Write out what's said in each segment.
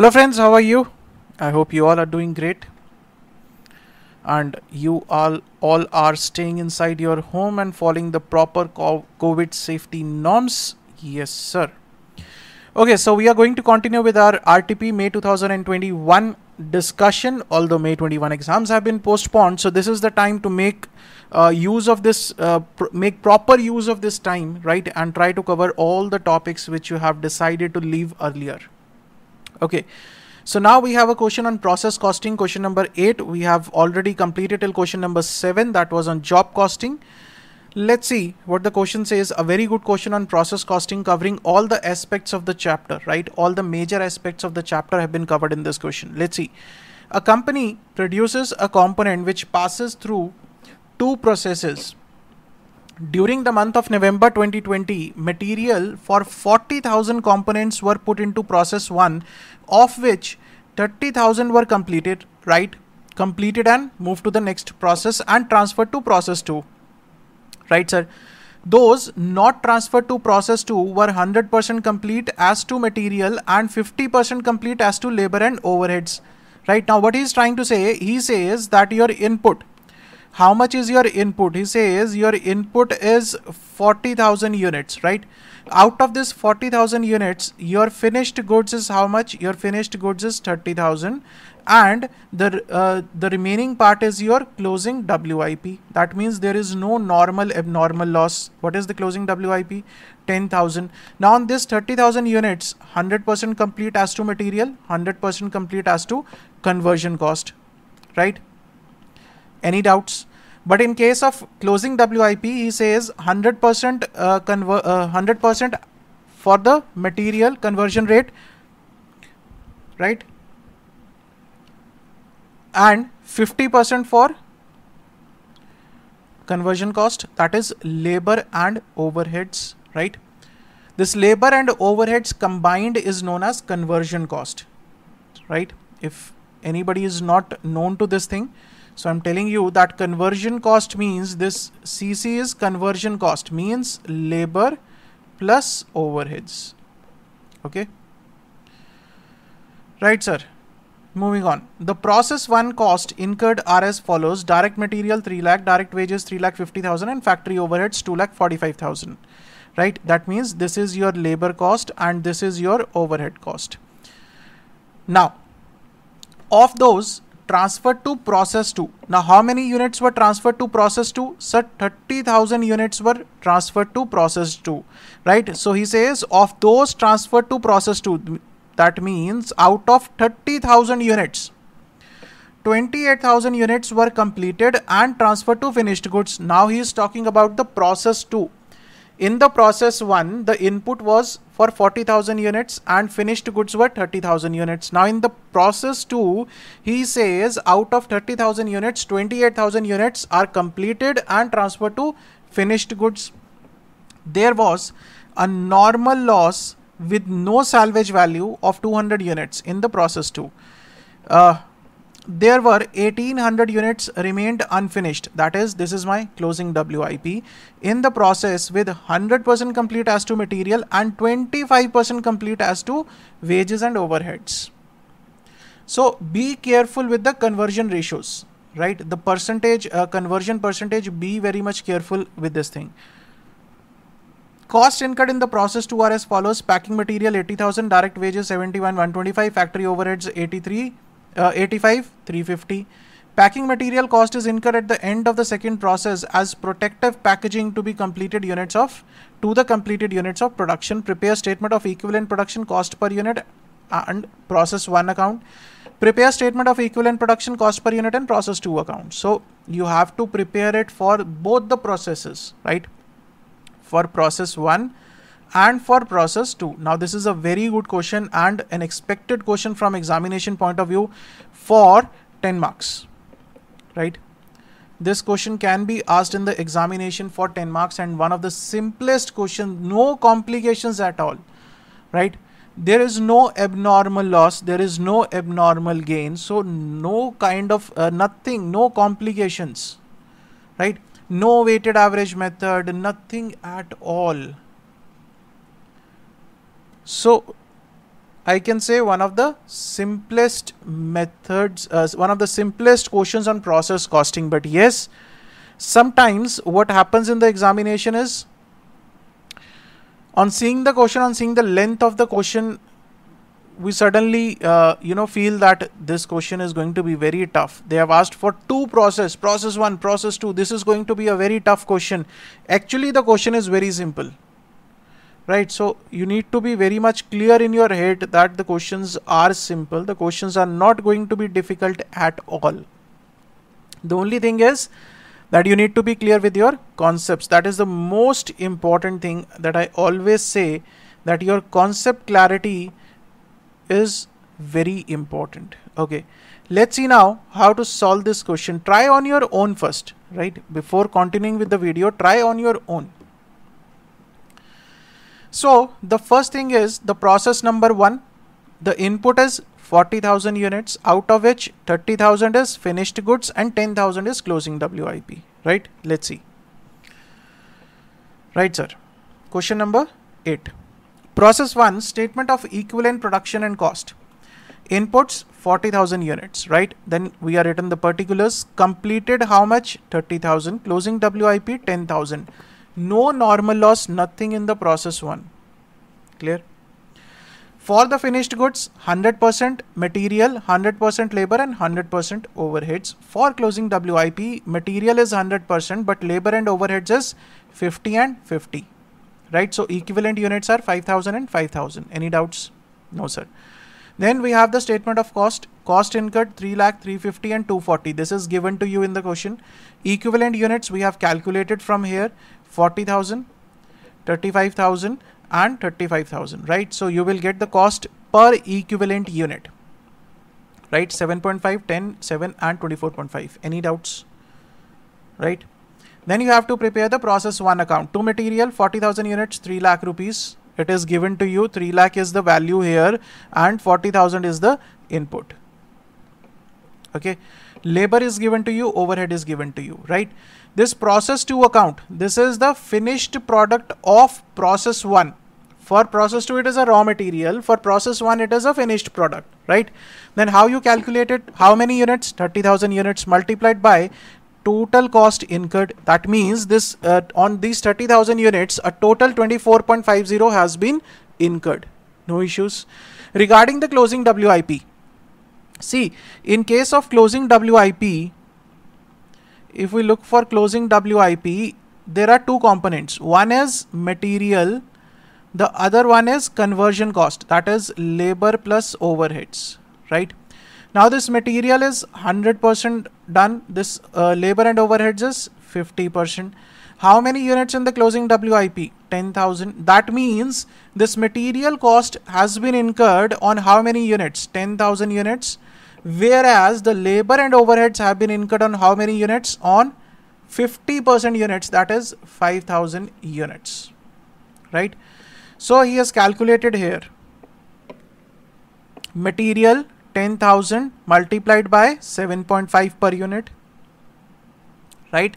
Hello friends, how are you? I hope you all are doing great and you all, all are staying inside your home and following the proper COVID safety norms. Yes, sir. Okay, so we are going to continue with our RTP May 2021 discussion, although May 21 exams have been postponed. So this is the time to make uh, use of this, uh, pr make proper use of this time, right? And try to cover all the topics which you have decided to leave earlier. Okay. So now we have a question on process costing. Question number eight, we have already completed till question number seven. That was on job costing. Let's see what the question says. A very good question on process costing covering all the aspects of the chapter, right? All the major aspects of the chapter have been covered in this question. Let's see. A company produces a component which passes through two processes during the month of November 2020, material for 40,000 components were put into process 1, of which 30,000 were completed, right? Completed and moved to the next process and transferred to process 2. Right, sir? Those not transferred to process 2 were 100% complete as to material and 50% complete as to labor and overheads. Right now, what he is trying to say, he says that your input how much is your input he says your input is 40000 units right out of this 40000 units your finished goods is how much your finished goods is 30000 and the uh, the remaining part is your closing wip that means there is no normal abnormal loss what is the closing wip 10000 now on this 30000 units 100% complete as to material 100% complete as to conversion cost right any doubts? But in case of closing WIP, he says 100% uh, 100% uh, for the material conversion rate, right? And 50% for conversion cost, that is labor and overheads, right? This labor and overheads combined is known as conversion cost, right? If anybody is not known to this thing, so I'm telling you that conversion cost means this CC is conversion cost means labor plus overheads. Okay. Right, sir. Moving on. The process one cost incurred are as follows. Direct material 3 lakh, direct wages 3 lakh 50,000 and factory overheads 2 lakh 45,000. Right. That means this is your labor cost and this is your overhead cost. Now, of those transferred to process 2. Now how many units were transferred to process 2? Sir 30,000 units were transferred to process 2. Right. So he says of those transferred to process 2 that means out of 30,000 units 28,000 units were completed and transferred to finished goods. Now he is talking about the process 2 in the process 1, the input was for 40,000 units and finished goods were 30,000 units. Now in the process 2, he says out of 30,000 units, 28,000 units are completed and transferred to finished goods. There was a normal loss with no salvage value of 200 units in the process 2. Uh, there were 1800 units remained unfinished that is this is my closing WIP in the process with 100% complete as to material and 25% complete as to wages and overheads. So be careful with the conversion ratios right the percentage uh, conversion percentage be very much careful with this thing. Cost incurred in the process to are as follows packing material 80,000 direct wages 71 125 factory overheads 83 uh, 85 350 Packing material cost is incurred at the end of the second process as protective packaging to be completed units of to the completed units of production. Prepare statement of equivalent production cost per unit and process one account. Prepare statement of equivalent production cost per unit and process two account. So you have to prepare it for both the processes, right? For process one and for process 2. Now this is a very good question and an expected question from examination point of view for 10 marks, right? This question can be asked in the examination for 10 marks and one of the simplest question, no complications at all, right? There is no abnormal loss, there is no abnormal gain. So no kind of uh, nothing, no complications, right? No weighted average method, nothing at all. So I can say one of the simplest methods, uh, one of the simplest questions on process costing. But yes, sometimes what happens in the examination is on seeing the question, on seeing the length of the question, we suddenly, uh, you know, feel that this question is going to be very tough. They have asked for two process, process one, process two. This is going to be a very tough question. Actually, the question is very simple right so you need to be very much clear in your head that the questions are simple the questions are not going to be difficult at all the only thing is that you need to be clear with your concepts that is the most important thing that i always say that your concept clarity is very important okay let's see now how to solve this question try on your own first right before continuing with the video try on your own so the first thing is the process number one, the input is 40,000 units out of which 30,000 is finished goods and 10,000 is closing WIP, right? Let's see. Right, sir. Question number eight. Process one, statement of equivalent production and cost. Inputs 40,000 units, right? Then we are written the particulars completed how much 30,000 closing WIP 10,000 no normal loss, nothing in the process one. Clear? For the finished goods, 100% material, 100% labor and 100% overheads. For closing WIP, material is 100% but labor and overheads is 50 and 50. Right? So equivalent units are 5000 and 5000. Any doubts? No, sir. Then we have the statement of cost, cost incurred 3 lakh 350 and 240. This is given to you in the question. Equivalent units we have calculated from here 40,000, 35,000 and 35,000, right? So you will get the cost per equivalent unit, right? 7.5, 10, 7 and 24.5. Any doubts, right? Then you have to prepare the process one account. Two material, 40,000 units, 3 lakh rupees it is given to you 3 lakh is the value here and 40000 is the input okay labor is given to you overhead is given to you right this process to account this is the finished product of process 1 for process 2 it is a raw material for process 1 it is a finished product right then how you calculate it how many units 30000 units multiplied by total cost incurred that means this uh, on these 30000 units a total 24.50 has been incurred no issues regarding the closing wip see in case of closing wip if we look for closing wip there are two components one is material the other one is conversion cost that is labor plus overheads right now this material is 100% done. This uh, labor and overheads is 50%. How many units in the closing WIP? 10,000. That means this material cost has been incurred on how many units? 10,000 units. Whereas the labor and overheads have been incurred on how many units? On 50% units, that is 5,000 units. Right? So he has calculated here material 10,000 multiplied by 7.5 per unit, right?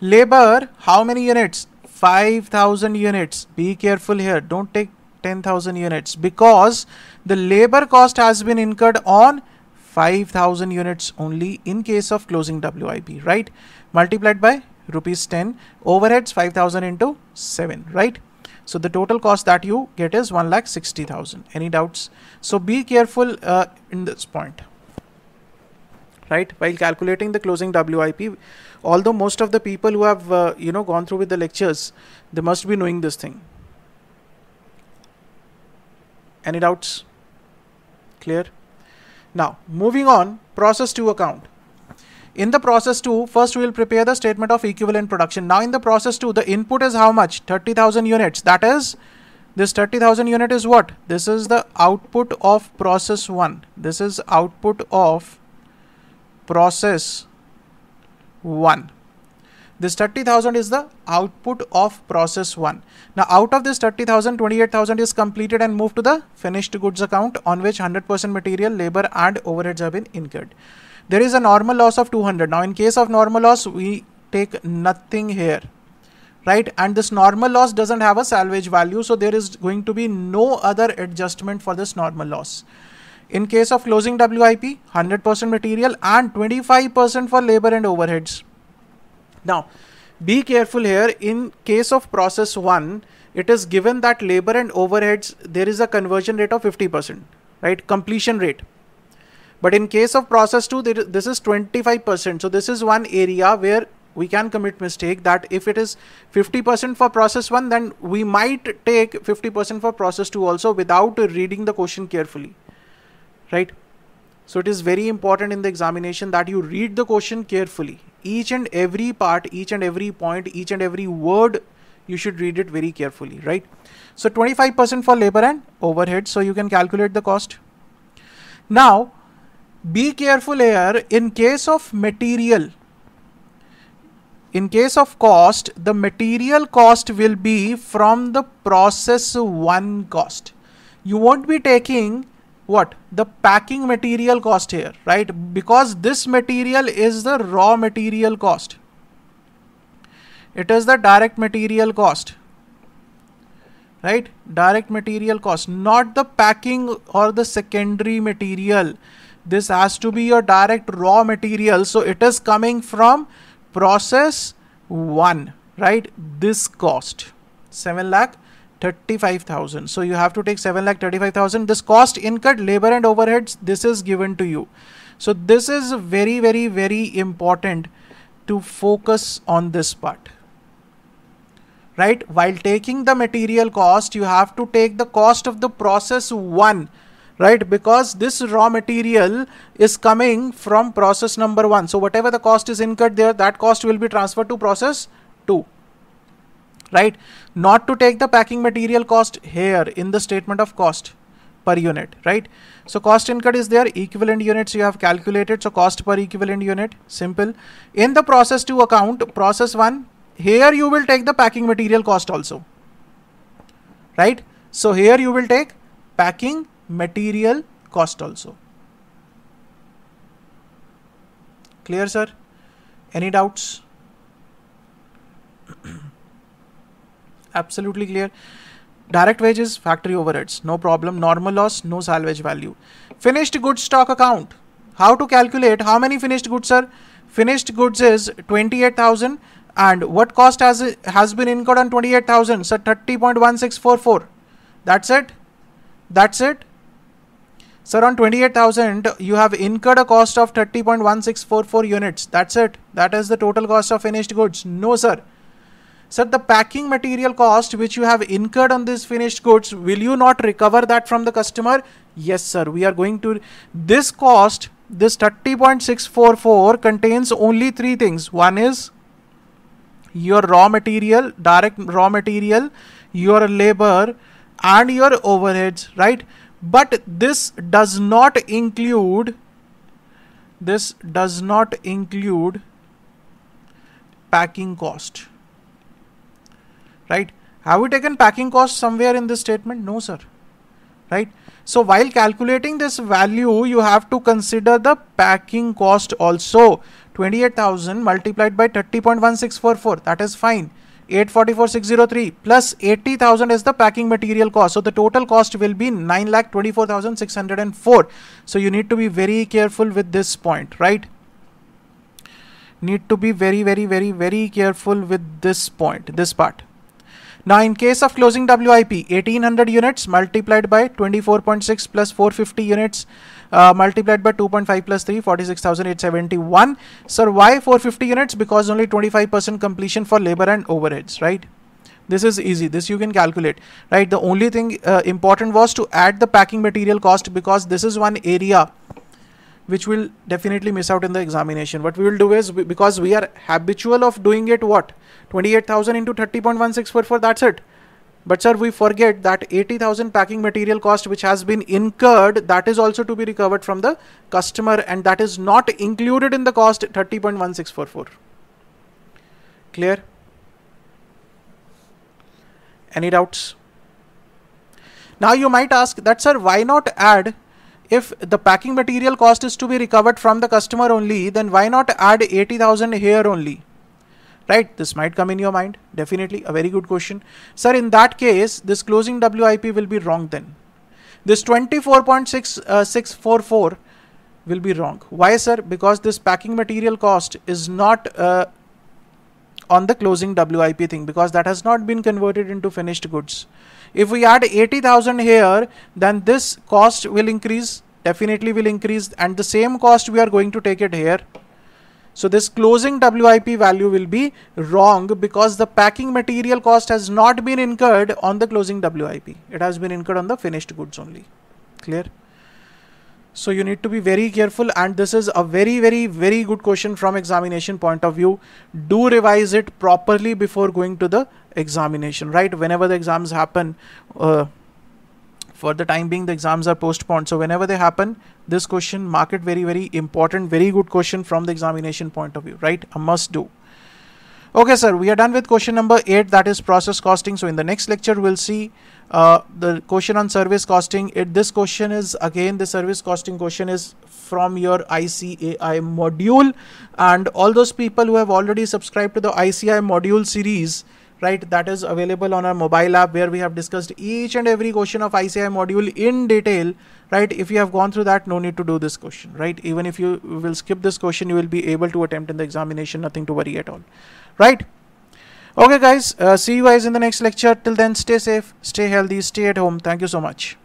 Labor, how many units? 5,000 units. Be careful here. Don't take 10,000 units because the labor cost has been incurred on 5,000 units only in case of closing WIP, right? Multiplied by rupees 10 overheads 5,000 into 7, right? So the total cost that you get is one lakh sixty thousand. Any doubts? So be careful uh, in this point. Right? While calculating the closing WIP, although most of the people who have uh, you know gone through with the lectures, they must be knowing this thing. Any doubts? Clear? Now moving on, process to account. In the process 2, first we will prepare the statement of equivalent production. Now in the process 2, the input is how much? 30,000 units. That is, this 30,000 unit is what? This is the output of process 1. This is output of process 1. This 30,000 is the output of process 1. Now out of this 30,000, 28,000 is completed and moved to the finished goods account on which 100% material, labor and overheads have been incurred there is a normal loss of 200. Now in case of normal loss, we take nothing here, right? And this normal loss doesn't have a salvage value. So there is going to be no other adjustment for this normal loss. In case of closing WIP, 100% material and 25% for labor and overheads. Now, be careful here. In case of process 1, it is given that labor and overheads, there is a conversion rate of 50%, right? Completion rate. But in case of process 2, this is 25%. So this is one area where we can commit mistake that if it is 50% for process 1, then we might take 50% for process 2 also without reading the question carefully, right? So it is very important in the examination that you read the question carefully. Each and every part, each and every point, each and every word, you should read it very carefully, right? So 25% for labor and overhead. So you can calculate the cost. Now, be careful here in case of material in case of cost the material cost will be from the process one cost you won't be taking what the packing material cost here right because this material is the raw material cost it is the direct material cost right direct material cost not the packing or the secondary material this has to be your direct raw material so it is coming from process 1 right this cost 7 lakh 35,000 so you have to take 7 lakh 35,000 this cost incurred labor and overheads this is given to you so this is very very very important to focus on this part right while taking the material cost you have to take the cost of the process 1 right because this raw material is coming from process number one so whatever the cost is incurred there that cost will be transferred to process two right not to take the packing material cost here in the statement of cost per unit right so cost incurred is there equivalent units you have calculated so cost per equivalent unit simple in the process two account process one here you will take the packing material cost also right so here you will take packing material cost also. Clear sir? Any doubts? Absolutely clear. Direct wages, factory overheads, no problem. Normal loss, no salvage value. Finished goods stock account. How to calculate how many finished goods are? Finished goods is 28,000 and what cost has has been incurred on 28,000 so 30.1644 that's it that's it so around 28,000, you have incurred a cost of 30.1644 units. That's it. That is the total cost of finished goods. No, sir. Sir, the packing material cost which you have incurred on these finished goods, will you not recover that from the customer? Yes, sir. We are going to. This cost, this 30.644 contains only three things. One is your raw material, direct raw material, your labor, and your overheads, right? but this does not include this does not include packing cost right have we taken packing cost somewhere in this statement no sir right so while calculating this value you have to consider the packing cost also 28000 multiplied by 30.1644 that is fine 844,603 plus 80,000 is the packing material cost. So the total cost will be 9,24,604. So you need to be very careful with this point, right? Need to be very, very, very, very careful with this point, this part. Now in case of closing WIP, 1800 units multiplied by 24.6 plus 450 units uh, multiplied by 2.5 plus 3, 46,871. Sir, why 450 units? Because only 25% completion for labor and overheads, right? This is easy. This you can calculate, right? The only thing uh, important was to add the packing material cost because this is one area which will definitely miss out in the examination. What we will do is, we, because we are habitual of doing it what? 28,000 into 30.1644, that's it. But sir, we forget that 80,000 packing material cost which has been incurred, that is also to be recovered from the customer and that is not included in the cost 30.1644. Clear? Any doubts? Now you might ask that sir, why not add if the packing material cost is to be recovered from the customer only, then why not add 80,000 here only? Right, this might come in your mind. Definitely a very good question. Sir, in that case, this closing WIP will be wrong then. This 24.6644 uh, will be wrong. Why, sir? Because this packing material cost is not uh, on the closing WIP thing because that has not been converted into finished goods. If we add 80,000 here, then this cost will increase, definitely will increase and the same cost we are going to take it here. So this closing WIP value will be wrong because the packing material cost has not been incurred on the closing WIP. It has been incurred on the finished goods only. Clear? So you need to be very careful and this is a very, very, very good question from examination point of view. Do revise it properly before going to the examination, right? Whenever the exams happen, uh, for the time being the exams are postponed so whenever they happen this question mark it very very important very good question from the examination point of view right a must do Okay, sir, we are done with question number 8 that is process costing. So, in the next lecture, we'll see uh, the question on service costing. It, this question is again the service costing question is from your ICAI module and all those people who have already subscribed to the ICAI module series right that is available on our mobile app where we have discussed each and every question of ICAI module in detail right if you have gone through that no need to do this question right even if you will skip this question you will be able to attempt in the examination nothing to worry at all right okay guys uh, see you guys in the next lecture till then stay safe stay healthy stay at home thank you so much